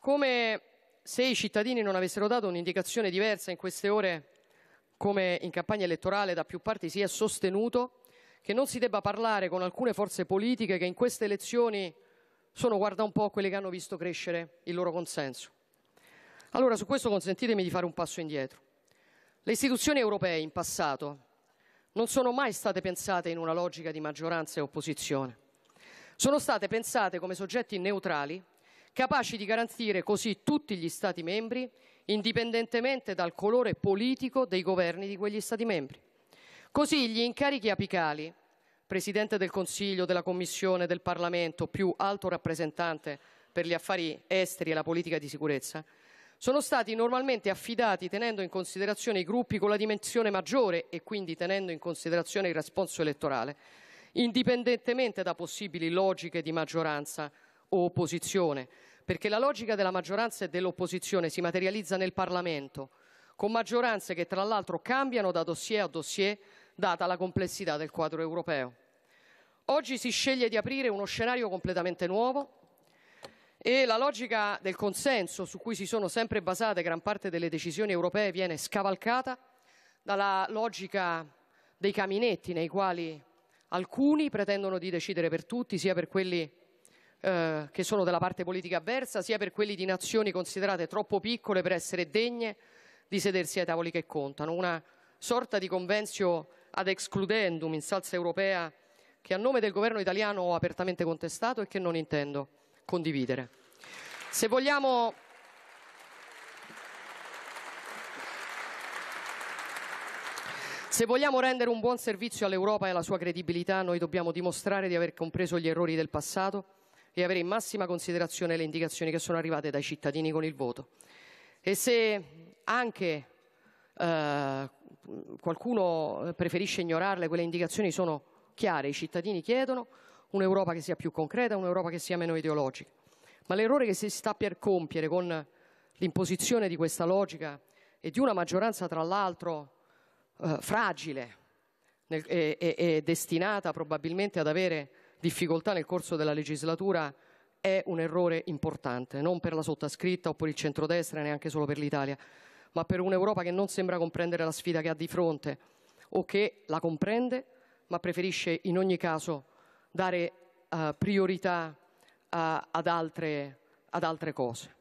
Come se i cittadini non avessero dato un'indicazione diversa in queste ore, come in campagna elettorale da più parti si è sostenuto, che non si debba parlare con alcune forze politiche che in queste elezioni sono, guarda un po', quelle che hanno visto crescere il loro consenso. Allora, su questo consentitemi di fare un passo indietro. Le istituzioni europee in passato non sono mai state pensate in una logica di maggioranza e opposizione. Sono state pensate come soggetti neutrali capaci di garantire così tutti gli Stati membri, indipendentemente dal colore politico dei governi di quegli Stati membri. Così gli incarichi apicali, Presidente del Consiglio, della Commissione, del Parlamento, più alto rappresentante per gli affari esteri e la politica di sicurezza, sono stati normalmente affidati tenendo in considerazione i gruppi con la dimensione maggiore e quindi tenendo in considerazione il responso elettorale, indipendentemente da possibili logiche di maggioranza o opposizione, perché la logica della maggioranza e dell'opposizione si materializza nel Parlamento, con maggioranze che tra l'altro cambiano da dossier a dossier data la complessità del quadro europeo. Oggi si sceglie di aprire uno scenario completamente nuovo e la logica del consenso su cui si sono sempre basate gran parte delle decisioni europee viene scavalcata dalla logica dei caminetti nei quali alcuni pretendono di decidere per tutti, sia per quelli eh, che sono della parte politica avversa, sia per quelli di nazioni considerate troppo piccole per essere degne di sedersi ai tavoli che contano. Una sorta di convenzio ad excludendum in salsa europea che a nome del governo italiano ho apertamente contestato e che non intendo condividere. Se vogliamo Se vogliamo rendere un buon servizio all'Europa e alla sua credibilità, noi dobbiamo dimostrare di aver compreso gli errori del passato e avere in massima considerazione le indicazioni che sono arrivate dai cittadini con il voto. E se anche eh, qualcuno preferisce ignorarle, quelle indicazioni sono chiare, i cittadini chiedono un'Europa che sia più concreta, un'Europa che sia meno ideologica. Ma l'errore che si sta per compiere con l'imposizione di questa logica e di una maggioranza tra l'altro eh, fragile e, e, e destinata probabilmente ad avere difficoltà nel corso della legislatura è un errore importante, non per la sottoscritta o per il centrodestra, neanche solo per l'Italia, ma per un'Europa che non sembra comprendere la sfida che ha di fronte o che la comprende, ma preferisce in ogni caso dare uh, priorità uh, ad, altre, ad altre cose.